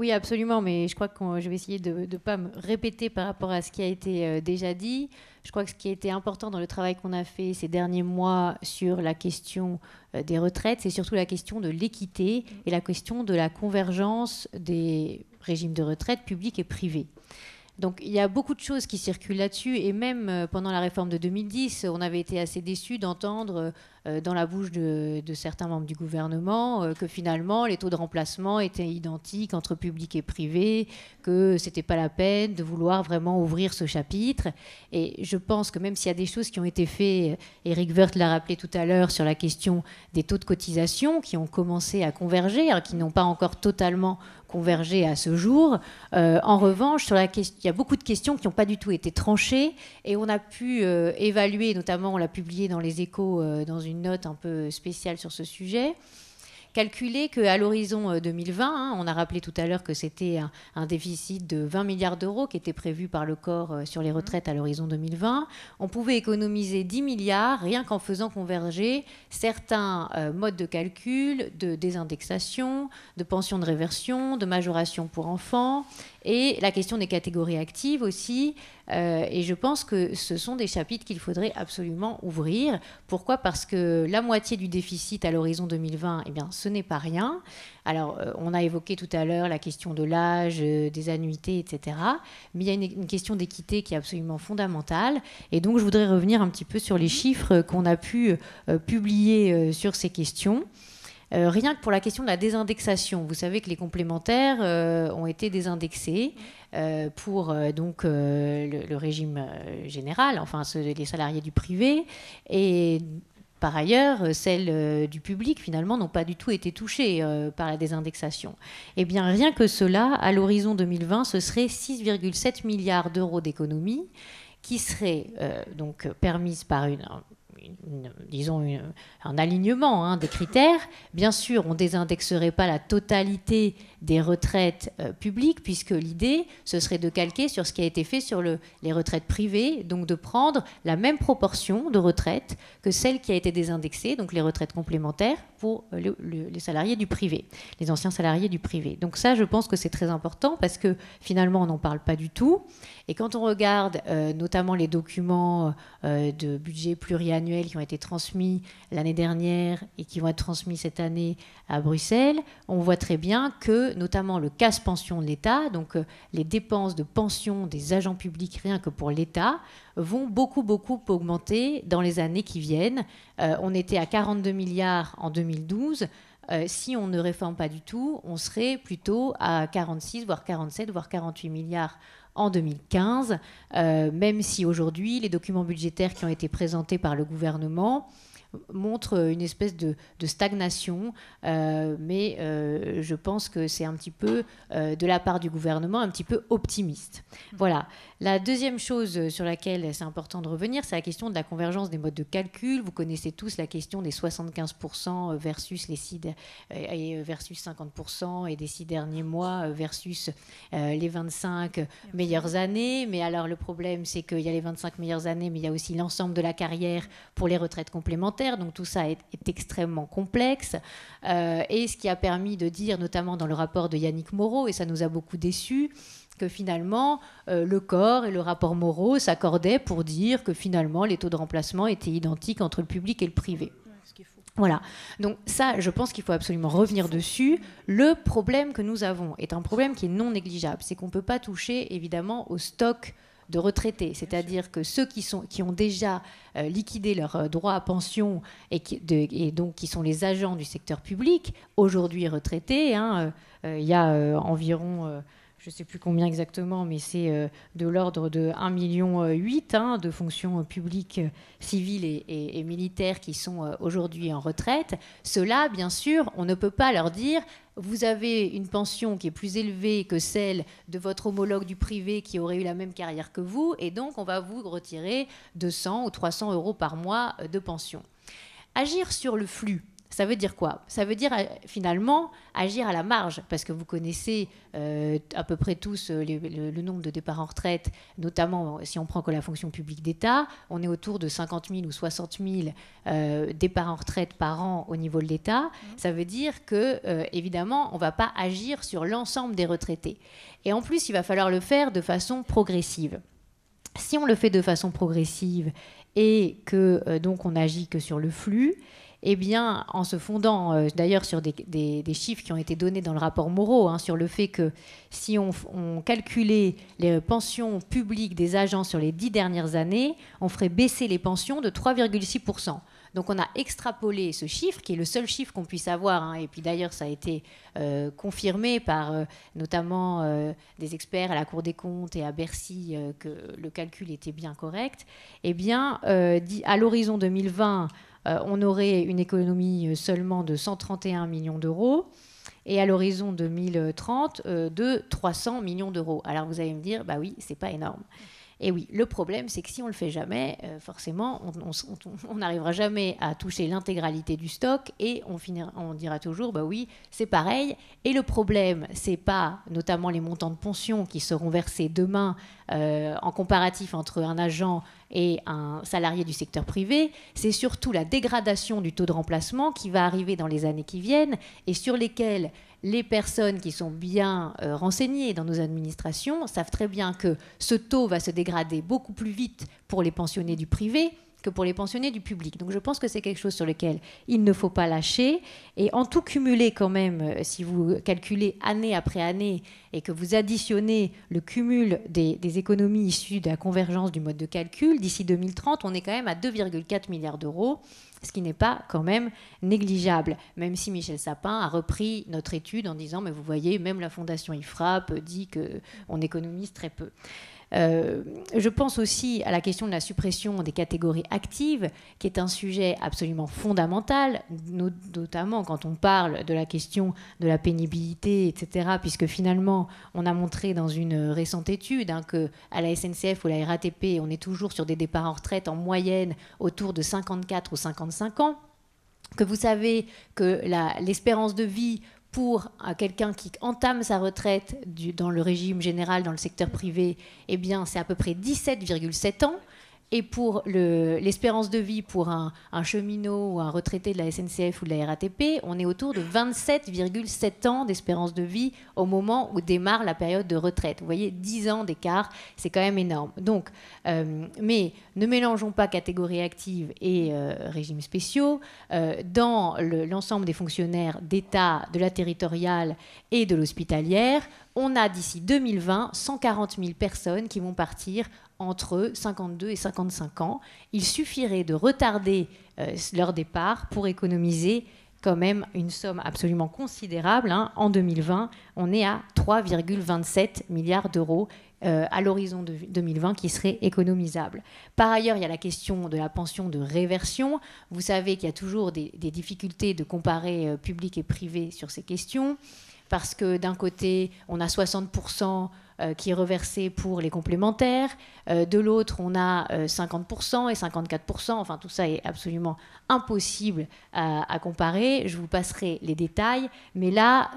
Oui, absolument, mais je crois que je vais essayer de ne pas me répéter par rapport à ce qui a été euh, déjà dit. Je crois que ce qui a été important dans le travail qu'on a fait ces derniers mois sur la question euh, des retraites, c'est surtout la question de l'équité et la question de la convergence des régimes de retraite publics et privés. Donc il y a beaucoup de choses qui circulent là-dessus et même euh, pendant la réforme de 2010, on avait été assez déçu d'entendre euh, euh, dans la bouche de, certains membres du gouvernement que finalement les taux de remplacement étaient identiques entre public et privé, que c'était pas la peine de vouloir vraiment ouvrir ce chapitre. Et je pense que même s'il y a des choses qui ont été faites, Eric Werth l'a rappelé tout à l'heure sur la question des taux de cotisation qui ont commencé à converger, hein, qui n'ont pas encore totalement converger à ce jour. Euh, en revanche, sur la question, il y a beaucoup de questions qui n'ont pas du tout été tranchées et on a pu euh, évaluer, notamment on l'a publié dans les échos euh, dans une note un peu spéciale sur ce sujet, calculer qu'à l'horizon 2020, euh, hein, on a rappelé tout à l'heure que c'était un, déficit de 20 milliards d'euros qui était prévu par le corps euh, sur les mhm. retraites à l'horizon 2020, on pouvait économiser 10 milliards rien qu'en faisant converger certains euh, modes de calcul, de désindexation, de pension de réversion, de majoration pour enfants, et la question des catégories actives aussi, euh, et je pense que ce sont des chapitres qu'il faudrait absolument ouvrir. Pourquoi Parce que la moitié du déficit à l'horizon 2020, eh bien, ce n'est pas rien. Alors, euh, on a évoqué tout à l'heure la question de l'âge, euh, des annuités, etc. Mais il y a une, question d'équité qui est absolument fondamentale. Et donc, je voudrais revenir un petit peu sur les chiffres qu'on a pu publier sur ces questions. rien que pour la question de la désindexation, vous savez que les complémentaires ont été désindexés. Euh, pour euh, donc euh, le, régime général, enfin ceux, les salariés du privé, et par ailleurs, celles du public, finalement, n'ont pas du tout été touchées par la désindexation. Eh bien, rien que cela, à l'horizon 2020, ce serait 6,7 milliards d'euros d'économies qui seraient donc permises par une, disons un alignement hein, des critères. Bien sûr, on ne désindexerait pas la totalité des retraites euh, publiques, puisque l'idée, ce serait de calquer sur ce qui a été fait sur les retraites privées, donc de prendre la même proportion de retraites que celle qui a été désindexée, donc les retraites complémentaires pour les salariés du privé, les anciens salariés du privé. Donc ça, je pense que c'est très important, parce que finalement, on n'en parle pas du tout. Et quand on regarde euh, notamment les documents euh, de budget pluriannuel, qui ont été transmis l'année dernière et qui vont être transmis cette année à Bruxelles, on voit très bien que notamment le casse-pension de l'État, donc euh, les dépenses de pension des agents publics rien que pour l'État, vont beaucoup, beaucoup augmenter dans les années qui viennent. Euh, on était à 42 milliards en 2012. Euh, si on ne réforme pas du tout, on serait plutôt à 46, voire 47, voire 48 milliards en 2015, euh, même si aujourd'hui les documents budgétaires qui ont été présentés par le gouvernement montre une espèce de, stagnation, euh, mais euh, je pense que c'est un petit peu, euh, de la part du gouvernement, un petit peu optimiste. Voilà. La deuxième chose sur laquelle c'est important de revenir, c'est la question de la convergence des modes de calcul. Vous connaissez tous la question des 75% versus les six et versus 50% et des six derniers mois versus les 25 meilleures années. Mais alors le problème, c'est qu'il y a les 25 meilleures années, mais il y a aussi l'ensemble de la carrière pour les retraites complémentaires donc tout ça est, extrêmement complexe. Euh, et ce qui a permis de dire, notamment dans le rapport de Yannick Moreau, et ça nous a beaucoup déçus, que finalement, euh, le corps et le rapport Moreau s'accordaient pour dire que finalement, les taux de remplacement étaient identiques entre le public et le privé. Voilà. Donc ça, je pense qu'il faut absolument revenir dessus. Le problème que nous avons est un problème qui est non négligeable. C'est qu'on ne peut pas toucher, évidemment, au stock de retraités, c'est-à-dire que ceux qui, sont, qui ont déjà euh, liquidé leurs euh, droits à pension et, qui, donc qui sont les agents du secteur public, aujourd'hui retraités, hein, euh, il y a environ je ne sais plus combien exactement, mais c'est euh, de l'ordre de 1,8 million euh, hein, de fonctions euh, publiques civiles et, et militaires qui sont aujourd'hui en retraite. Cela, bien sûr, on ne peut pas leur dire vous avez une pension qui est plus élevée que celle de votre homologue du privé qui aurait eu la même carrière que vous, et donc on va vous retirer 200 ou 300 euros par mois de pension. Agir sur le flux, ça veut dire quoi Ça veut dire euh, finalement agir à la marge, parce que vous connaissez euh, à peu près tous euh, le, nombre de départs en retraite, notamment si on prend que la fonction publique d'État, on est autour de 50 000 ou 60 000 départs en retraite par an au niveau de l'État. Mmh. Ça veut dire que, évidemment, on ne va pas agir sur l'ensemble des retraités. Et en plus, il va falloir le faire de façon progressive. Si on le fait de façon progressive et que donc on agit que sur le flux, eh bien, en se fondant euh, d'ailleurs sur des, chiffres qui ont été donnés dans le rapport Moreau, hein, sur le fait que si on, calculait les pensions publiques des agents sur les dix dernières années, on ferait baisser les pensions de 3,6%. Donc on a extrapolé ce chiffre, qui est le seul chiffre qu'on puisse avoir, hein. et puis d'ailleurs ça a été euh, confirmé par euh, notamment des experts à la Cour des comptes et à Bercy que le calcul était bien correct, eh bien, à l'horizon 2020, euh, on aurait une économie euh, seulement de 131 millions d'euros et à l'horizon 2030 euh, de 300 millions d'euros. Alors vous allez me dire, bah oui, c'est pas énorme. Et oui, le problème, c'est que si on le fait jamais, forcément, on n'arrivera jamais à toucher l'intégralité du stock et on, finira, on dira toujours, bah oui, c'est pareil. Et le problème, c'est pas notamment les montants de pension qui seront versés demain en comparatif entre un agent et un salarié du secteur privé, c'est surtout la dégradation du taux de remplacement qui va arriver dans les années qui viennent et sur lesquelles les personnes qui sont bien euh, renseignées dans nos administrations savent très bien que ce taux va se dégrader beaucoup plus vite pour les pensionnés du privé que pour les pensionnés du public. Donc je pense que c'est quelque chose sur lequel il ne faut pas lâcher. Et en tout cumulé quand même, euh, si vous calculez année après année et que vous additionnez le cumul des, économies issues de la convergence du mode de calcul, d'ici 2030, on est quand même à 2,4 milliards d'euros, ce qui n'est pas quand même négligeable. Même si Michel Sapin a repris notre étude en disant, mais vous voyez, même la Fondation IFRAP dit qu'on économise très peu. Euh, je pense aussi à la question de la suppression des catégories actives, qui est un sujet absolument fondamental, notamment quand on parle de la question de la pénibilité, etc., puisque finalement, on a montré dans une récente étude hein, que à la SNCF ou la RATP, on est toujours sur des départs en retraite en moyenne autour de 54 ou 55 ans que vous savez que l'espérance de vie pour quelqu'un qui entame sa retraite dans le régime général, dans le secteur privé, eh bien, c'est à peu près 17,7 ans et pour l'espérance de vie pour un, cheminot ou un retraité de la SNCF ou de la RATP, on est autour de 27,7 ans d'espérance de vie au moment où démarre la période de retraite. Vous voyez, 10 ans d'écart, c'est quand même énorme. Donc, euh, mais ne mélangeons pas catégorie active et régime euh, régimes spéciaux. Euh, dans l'ensemble des fonctionnaires d'État, de la territoriale et de l'hospitalière, on a d'ici 2020 140 000 personnes qui vont partir entre 52 et 55 ans. Il suffirait de retarder euh, leur départ pour économiser quand même une somme absolument considérable. Hein. En 2020, on est à 3,27 milliards d'euros euh, à l'horizon de 2020 qui serait économisable. Par ailleurs, il y a la question de la pension de réversion. Vous savez qu'il y a toujours des, difficultés de comparer euh, public et privé sur ces questions parce que d'un côté, on a 60% euh, qui est reversé pour les complémentaires, euh, de l'autre, on a 50% euh, et 54%, enfin tout ça est absolument impossible à, comparer, je vous passerai les détails, mais là,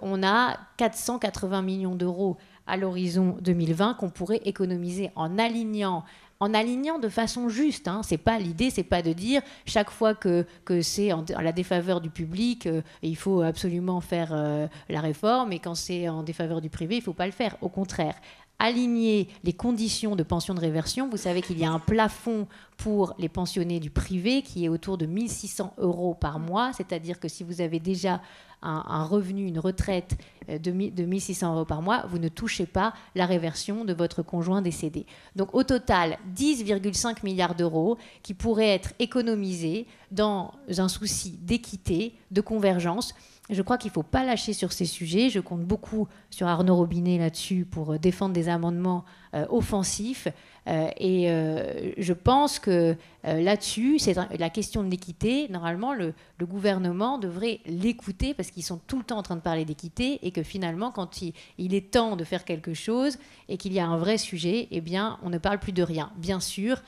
on a 480 millions d'euros à l'horizon 2020 qu'on pourrait économiser en alignant en alignant de façon juste. Hein. C'est pas l'idée, c'est pas de dire chaque fois que, que c'est en, la défaveur du public, euh, il faut absolument faire euh, la réforme, et quand c'est en défaveur du privé, il faut pas le faire. Au contraire, aligner les conditions de pension de réversion. Vous savez qu'il y a un plafond pour les pensionnés du privé qui est autour de 1600 euros par mm. mois. C'est-à-dire que si vous avez déjà un, revenu, une retraite euh, de, 1 1600 euros par mois, vous ne touchez pas la réversion de votre conjoint décédé. Donc au total, 10,5 milliards d'euros qui pourraient être économisés dans un souci d'équité, de convergence. Je crois qu'il ne faut pas lâcher sur ces sujets. Je compte beaucoup sur Arnaud Robinet là-dessus pour euh, défendre des amendements euh, offensifs. Euh, et euh, je pense que euh, là-dessus, c'est la question de l'équité. Normalement, le, gouvernement devrait l'écouter parce qu'ils sont tout le temps en train de parler d'équité et que finalement, quand il, il est temps de faire quelque chose et qu'il y a un vrai sujet, eh bien, on ne parle plus de rien. Bien sûr,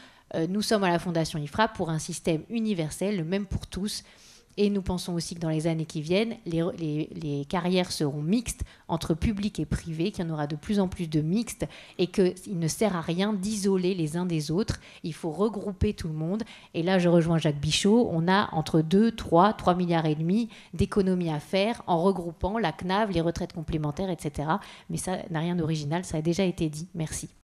nous sommes à la Fondation IFRA pour un système universel, le même pour tous, et nous pensons aussi que dans les années qui viennent, les, carrières seront mixtes entre public et privé, qu'il y en aura de plus en plus de mixtes et qu'il ne sert à rien d'isoler les uns des autres. Il faut regrouper tout le monde. Et là, je rejoins Jacques Bichot. On a entre 2, 3, 3 milliards et demi d'économies à faire en regroupant la CNAV, les retraites complémentaires, etc. Mais ça n'a rien d'original. Ça a déjà été dit. Merci.